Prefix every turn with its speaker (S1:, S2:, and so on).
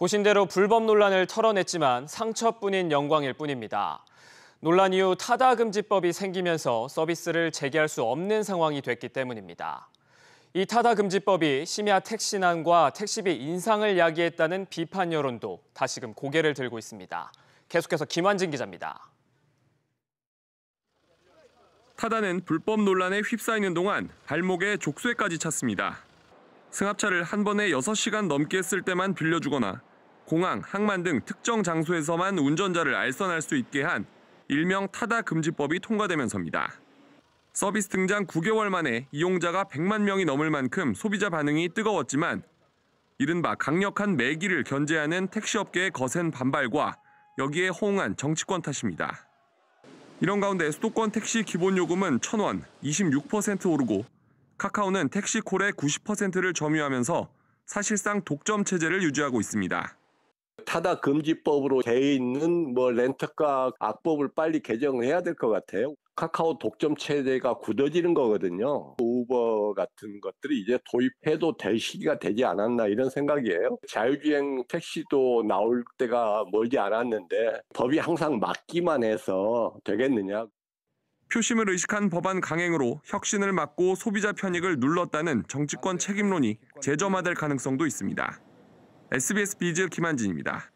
S1: 보신 대로 불법 논란을 털어냈지만 상처뿐인 영광일 뿐입니다. 논란 이후 타다금지법이 생기면서 서비스를 재개할 수 없는 상황이 됐기 때문입니다. 이 타다금지법이 심야 택시난과 택시비 인상을 야기했다는 비판 여론도 다시금 고개를 들고 있습니다. 계속해서 김환진 기자입니다.
S2: 타다는 불법 논란에 휩싸이는 동안 발목에 족쇄까지 찼습니다. 승합차를 한 번에 6시간 넘게 쓸 때만 빌려주거나 공항, 항만 등 특정 장소에서만 운전자를 알선할 수 있게 한 일명 타다 금지법이 통과되면서입니다. 서비스 등장 9개월 만에 이용자가 100만 명이 넘을 만큼 소비자 반응이 뜨거웠지만 이른바 강력한 매기를 견제하는 택시업계의 거센 반발과 여기에 호응한 정치권 탓입니다. 이런 가운데 수도권 택시 기본 요금은 1,000원, 26% 오르고 카카오는 택시콜의 90%를 점유하면서 사실상 독점 체제를
S3: 유지하고 있습니다. 타다 금지법으로 돼 있는 뭐 렌터카 악법을 빨리 개정을 해야 될 것 같아요. 카카오 독점 체제가 굳어지는 거거든요. 우버 같은 것들이 이제 도입해도 될 시기가 되지 않았나 이런 생각이에요. 자율주행 택시도 나올 때가 멀지 않았는데 법이 항상 막기만 해서 되겠느냐.
S2: 표심을 의식한 법안 강행으로 혁신을 막고 소비자 편익을 눌렀다는 정치권 책임론이 재점화될 가능성도 있습니다. SBS 비즈 김한진입니다.